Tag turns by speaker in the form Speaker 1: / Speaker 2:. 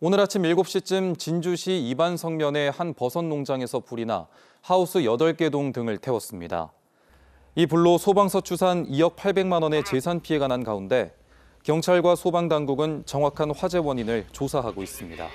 Speaker 1: 오늘 아침 7시쯤 진주시 이반성면의 한 버섯 농장에서 불이 나 하우스 8개 동 등을 태웠습니다. 이 불로 소방서 추산 2억 800만 원의 재산 피해가 난 가운데 경찰과 소방 당국은 정확한 화재 원인을 조사하고 있습니다.